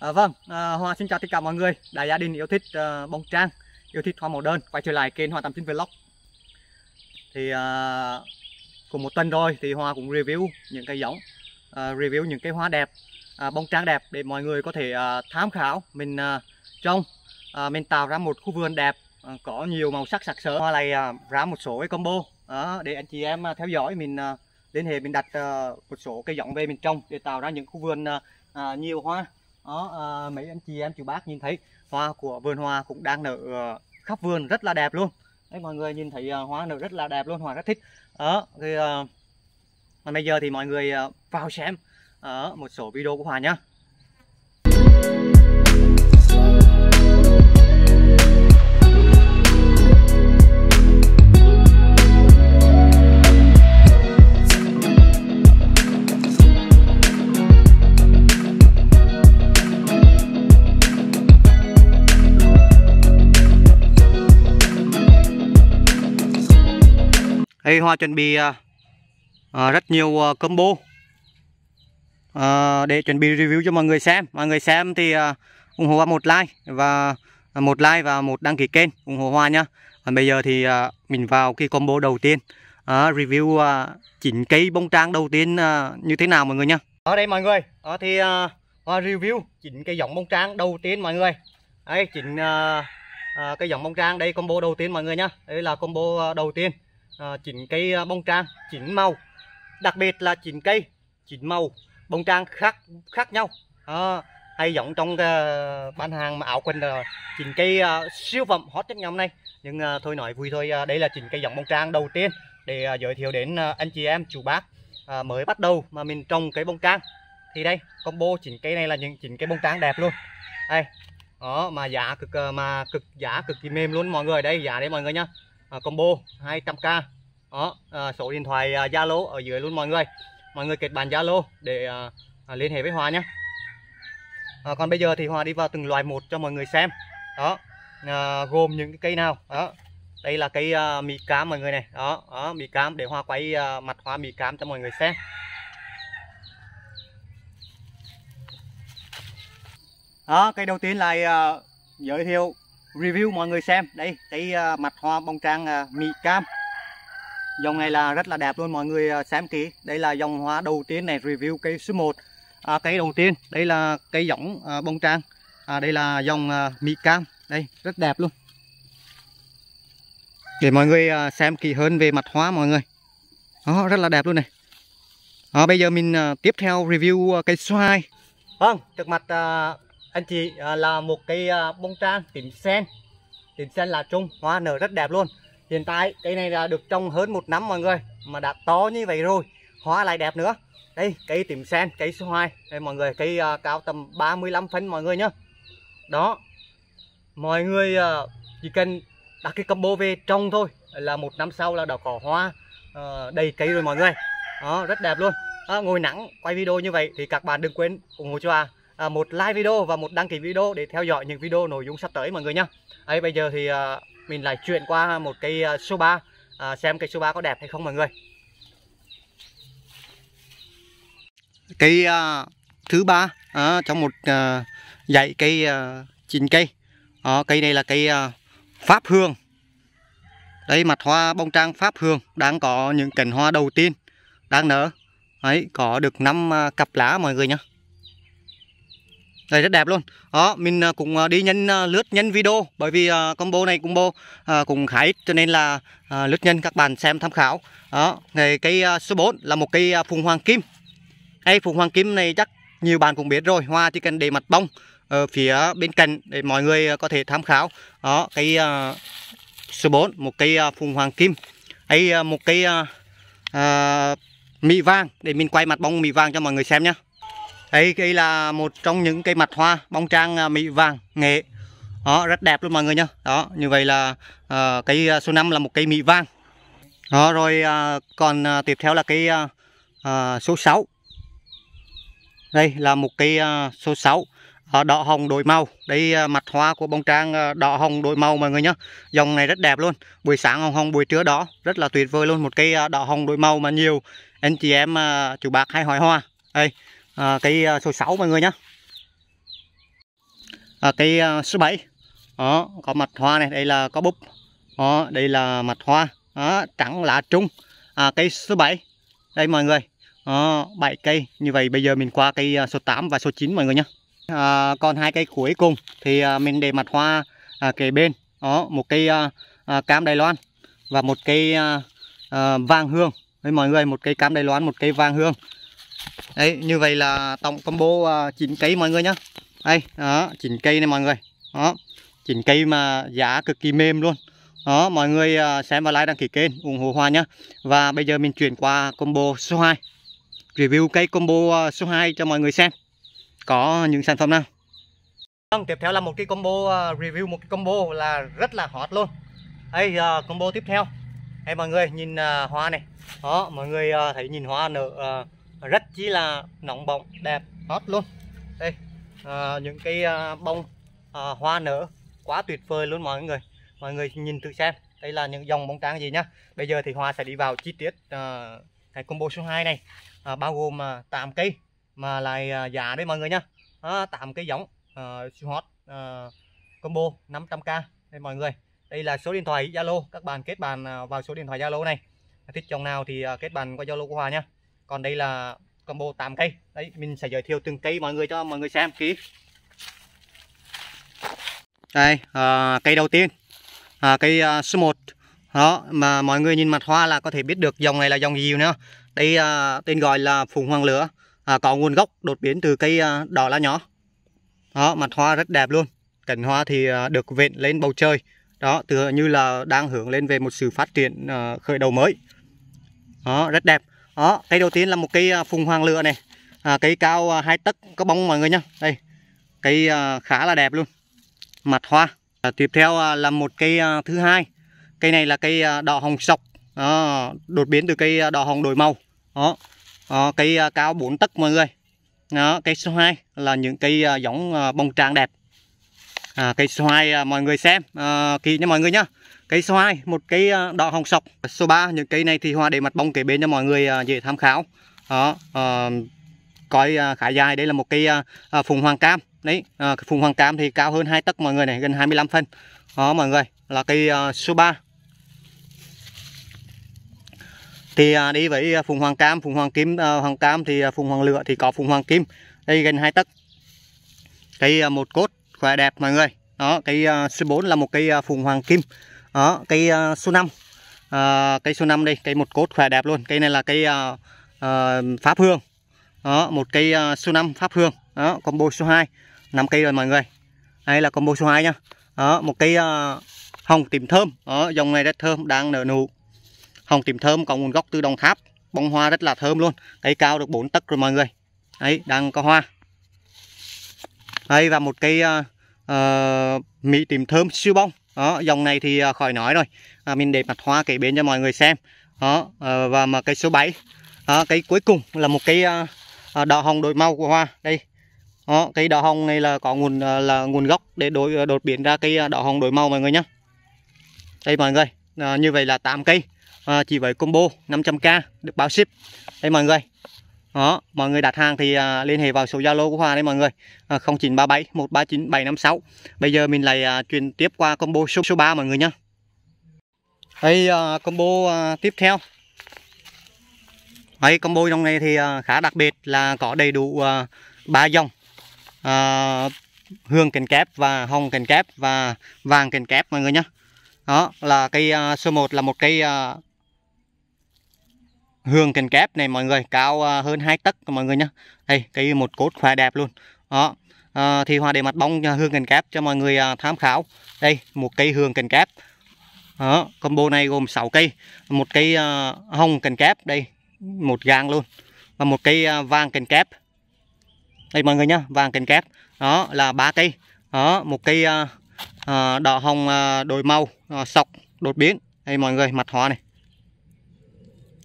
À, vâng, à, Hòa xin chào tất cả mọi người, đại gia đình yêu thích à, bông trang, yêu thích hoa màu đơn, quay trở lại kênh hoa Hòa 89 Vlog. Thì à, cũng một tuần rồi thì hoa cũng review những cây giống, à, review những cây hoa đẹp, à, bông trang đẹp để mọi người có thể à, tham khảo mình à, trông, à, mình tạo ra một khu vườn đẹp à, có nhiều màu sắc sặc sỡ. Hoa này à, ra một số cái combo à, để anh chị em à, theo dõi mình à, liên hệ mình đặt à, một số cây giống về mình trồng để tạo ra những khu vườn à, à, nhiều hoa đó, à, mấy anh chị em chú bác nhìn thấy hoa của vườn hoa cũng đang nở ờ, khắp vườn rất là đẹp luôn đấy mọi người nhìn thấy ờ, hoa nở rất là đẹp luôn hoa rất thích đó thì à, bây giờ thì mọi người vào xem ở một số video của Hòa nhá Đây Hoa chuẩn bị à, à, rất nhiều à, combo à, để chuẩn bị review cho mọi người xem. Mọi người xem thì à, ủng hộ Hoa một like và à, một like và một đăng ký kênh ủng hộ Hoa nhá. Còn bây giờ thì à, mình vào cái combo đầu tiên à, review à, chỉnh cây bông trang đầu tiên à, như thế nào mọi người nhá. Ở đây mọi người, ở thì à, Hoa review chỉnh cây giống bông trang đầu tiên mọi người. Đây chỉnh à, à, cái dòng bông trang đây combo đầu tiên mọi người nhá. Đây là combo à, đầu tiên. Ờ, chỉnh cây ờ, bông trang chỉnh màu đặc biệt là chỉnh cây chỉnh màu bông trang khác khác nhau à, hay giống trong uh, bán hàng mà áo quần là chỉnh cây uh, siêu phẩm hot nhất ngày hôm nay nhưng uh, thôi nói vui thôi uh, đây là chỉnh cây giống bông trang đầu tiên để uh, giới thiệu đến uh, anh chị em chủ bác uh, mới bắt đầu mà mình trồng cây bông trang thì đây combo chỉnh cây này là những chỉnh cây bông trang đẹp luôn đây đó mà giá cực mà cực giá cực kỳ mềm luôn mọi người đây giá đấy mọi người nhá À, combo 200k đó à, số điện thoại à, Zalo à, ở dưới luôn mọi người mọi người kết bạn Zalo để à, à, liên hệ với Hòa nhé à, còn bây giờ thì Hòa đi vào từng loài một cho mọi người xem đó à, gồm những cái cây nào đó đây là cây à, mì cám mọi người này đó, đó mì cám để Hòa quay à, mặt hoa mì cám cho mọi người xem đó cây đầu tiên là à, giới thiệu review mọi người xem đây cái uh, mặt hoa bông trang uh, mị cam dòng này là rất là đẹp luôn mọi người uh, xem kỹ đây là dòng hoa đầu tiên này review cây số 1 à, cây đầu tiên đây là cây giống uh, bông trang à, đây là dòng uh, mị cam đây rất đẹp luôn để mọi người uh, xem kỹ hơn về mặt hoa mọi người đó, rất là đẹp luôn này à, bây giờ mình uh, tiếp theo review uh, cây xoài vâng trước mặt uh, anh chị à, là một cây à, bông trang tím sen tím sen là trung hoa nở rất đẹp luôn hiện tại cây này là được trồng hơn một năm mọi người mà đã to như vậy rồi hoa lại đẹp nữa đây cây tím sen cây số 2 đây mọi người cây à, cao tầm 35 phân mọi người nhá đó mọi người chỉ cần đặt cái combo về trồng thôi là một năm sau là đã có hoa đầy cây rồi mọi người đó rất đẹp luôn à, ngồi nắng quay video như vậy thì các bạn đừng quên ủng hộ cho à À, một like video và một đăng ký video để theo dõi những video nội dung sắp tới mọi người nhá ấy bây giờ thì à, mình lại chuyển qua một cây à, số 3 xem cây số 3 có đẹp hay không mọi người cây à, thứ ba à, trong một à, dãy cây à, chín cây à, cây này là cây à, pháp hương đây mặt hoa bông trang pháp hương đang có những cành hoa đầu tiên đang nở ấy có được 5 cặp lá mọi người nhá. Đây rất đẹp luôn. Đó, mình à, cũng à, đi nhanh à, lướt nhanh video bởi vì combo này combo cũng khá ít cho nên là lướt nhanh các bạn xem tham khảo. Đó, này cây số 4 là một cây phùng hoàng kim. Cây phùng hoàng kim này chắc nhiều bạn cũng biết rồi, hoa chỉ cần để mặt bông ở phía bên cạnh để mọi người có thể tham khảo. Đó, cây số 4, một cây phùng hoàng kim. Ấy một cây à, mỹ vàng để mình quay mặt bông mỹ vàng cho mọi người xem nhé đây, cây là một trong những cây mặt hoa bông trang à, mỹ vàng nghệ. Đó, rất đẹp luôn mọi người nhá. Đó, như vậy là uh, ờ, cây à, số 5 là một cây mỹ vàng. Đó, rồi uh, còn uh, tiếp theo là cây uh, uh, số 6. Đây là một cây uh, số 6 uh, đỏ hồng đổi màu. Đây uh, mặt hoa của bông trang uh, đỏ hồng đổi màu mọi người nhá. Dòng này rất đẹp luôn. Buổi sáng hồng hồng, buổi trưa đỏ, rất là tuyệt vời luôn. Một cây uh, đỏ hồng đổi màu mà nhiều anh chị em uh, chủ bạc hay hỏi hoa. Đây à, cây à, số 6 mọi người nhé à, cây à, số 7 đó, có mặt hoa này đây là có búp đó, đây là mặt hoa đó, trắng lá trung à, cây số 7 đây mọi người đó, 7 cây như vậy bây giờ mình qua cây à, số 8 và số 9 mọi người nhé à, còn hai cây cuối cùng thì mình để mặt hoa à, kế bên đó một cây à, à, cam Đài Loan và một cây à, à, vàng hương với mọi người một cây cam Đài Loan một cây vàng hương đấy như vậy là tổng combo à, chín cây mọi người nhá đây đó chín cây này mọi người đó chín cây mà giá cực kỳ mềm luôn đó mọi người à, xem và like đăng ký kênh ủng hộ hoa nhá và bây giờ mình chuyển qua combo số 2 review cây combo à, số 2 cho mọi người xem có những sản phẩm nào Vâng, tiếp theo là một cái combo uh, review một cái combo là rất là hot luôn. Đây uh, combo tiếp theo. Đây mọi người nhìn uh, hoa này. Đó, mọi người uh, thấy nhìn hoa nở uh, rất chi là nóng bỏng đẹp hot luôn đây à, những cái à, bông à, hoa nở quá tuyệt vời luôn mọi người mọi người nhìn thử xem đây là những dòng bóng trang gì nhá bây giờ thì hoa sẽ đi vào chi tiết à, cái combo số 2 này à, bao gồm à, 8 cây mà lại à, giá đấy mọi người nhá à, 8 cây giống à, hot à, combo 500k đây mọi người đây là số điện thoại Zalo các bạn kết bạn à, vào số điện thoại Zalo này thích chồng nào thì à, kết bạn qua Zalo của Hòa nhá còn đây là combo 8 cây đấy mình sẽ giới thiệu từng cây mọi người cho mọi người xem kỹ đây à, cây đầu tiên à, cây à, số 1 đó mà mọi người nhìn mặt hoa là có thể biết được dòng này là dòng gì nữa đây à, tên gọi là phùng hoàng lửa à, có nguồn gốc đột biến từ cây à, đỏ lá nhỏ đó mặt hoa rất đẹp luôn cành hoa thì à, được vện lên bầu trời đó tựa như là đang hưởng lên về một sự phát triển à, khởi đầu mới đó rất đẹp đó cây đầu tiên là một cây à, phùng hoàng lửa này à, cây cao à, hai tấc có bông mọi người nhá đây cây à, khá là đẹp luôn mặt hoa à, tiếp theo là một cây thứ hai cây này là cây đỏ hồng sọc đó, đột biến từ cây đỏ hồng đổi màu đó, đó cây cao 4 tấc mọi người đó, cây số 2 là những cây giống bông tràng đẹp à, cây số 2 mọi người xem à, kỹ nha mọi người nhá cây số 2 một cây ờ, đỏ hồng sọc số 3 những cây này thì Hòa để mặt bông kế bên cho mọi người ờ, dễ tham khảo đó à, coi khá dài đây là một cây phùng hoàng cam đấy phùng hoàng cam thì cao hơn hai tấc mọi người này gần 25 phân đó mọi người là cây số 3 thì đi với phùng hoàng cam phùng hoàng kim hoàng cam thì phùng hoàng lựa thì có phùng hoàng kim đây gần hai tấc cây một cốt khỏe đẹp mọi người đó cây số 4 là một cây phùng hoàng kim đó cây uh, ờ, su năm uh, ờ, cây số năm đây cây một cốt khỏe đẹp luôn cây này là cây uh, uh, pháp hương đó một cây uh, su năm pháp hương đó combo số 2 năm cây rồi mọi người đây là combo số 2 nhá đó một cây uh, hồng tìm thơm đó dòng này rất thơm đang nở nụ hồng tìm thơm có nguồn gốc từ đồng tháp bông hoa rất là thơm luôn cây cao được 4 tấc rồi mọi người ấy đang có hoa đây và một cây uh, uh, mỹ tìm thơm siêu bông đó dòng này thì à, khỏi nói rồi à, mình để mặt hoa kế bên cho mọi người xem đó ờ, và mà cây số 7 đó, cái cuối cùng là một cái à, à, đỏ hồng đổi màu của hoa đây đó, cái đỏ hồng này là có nguồn là nguồn gốc để đổi đột biến ra cái đỏ hồng đổi màu mọi người nhé đây mọi người à, như vậy là 8 cây à, chỉ với combo 500k được bao ship đây mọi người đó mọi người đặt hàng thì à, liên hệ vào số zalo của hoa đấy mọi người à, 0937 139 756 bây giờ mình lại à, truyền tiếp qua combo số số 3 mọi người nhá đây à, combo à, tiếp theo đấy combo trong này thì à, khá đặc biệt là có đầy đủ à, 3 dòng à, hương kèn kép và hồng kèn kép và vàng kèn kép mọi người nhá đó là cây uh, à, số 1 là một cây uh, à, hương kèn kép này mọi người cao à, hơn hai tấc mọi người nhá đây cây một cốt khỏe đẹp luôn đó à, thì hoa để mặt bóng hương kèn kép cho mọi người à, tham khảo đây một cây hương kèn kép đó, combo này gồm 6 cây một cây à, hồng kèn kép đây một gang luôn và một cây vàng kèn kép đây mọi người nhá vàng kèn kép đó là ba cây đó một cây đỏ hồng đổi màu sọc đột biến đây mọi người mặt hoa này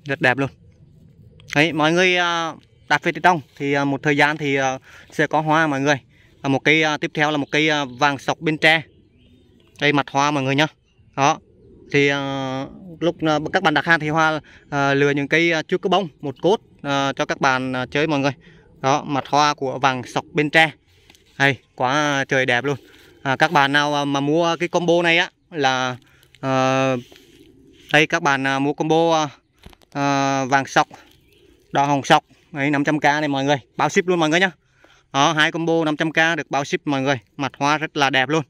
rất đẹp luôn đấy mọi người à, đạp về trong thì à, một thời gian thì à, sẽ có hoa mọi người và một cây tiếp theo là một cây vàng sọc bên tre đây mặt hoa mọi người nhá đó thì lúc các bạn đặt hàng thì hoa lừa những cây chưa có cơ bông một cốt cho các bạn chơi mọi người đó mặt hoa của vàng sọc bên tre hay quá trời đẹp luôn à, các bạn nào mà mua cái combo này á là uh, đây các bạn mua combo uh, Ờ, vàng sọc đỏ hồng sọc ấy 500k này mọi người bao ship luôn mọi người nhá đó hai combo 500k được bao ship mọi người mặt hoa rất là đẹp luôn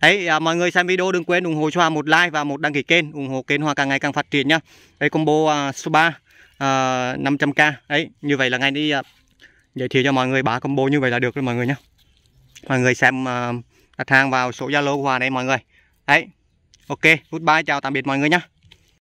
đấy à, mọi người xem video đừng quên ủng hộ cho Hòa một like và một đăng ký kênh ủng hộ kênh Hòa càng ngày càng phát triển nhá đấy combo à, số 3 à, 500k đấy như vậy là ngay đi à, giới thiệu cho mọi người ba combo như vậy là được rồi mọi người nhá mọi người xem à, đặt hàng vào số Zalo của Hòa này mọi người đấy ok goodbye chào tạm biệt mọi người nhá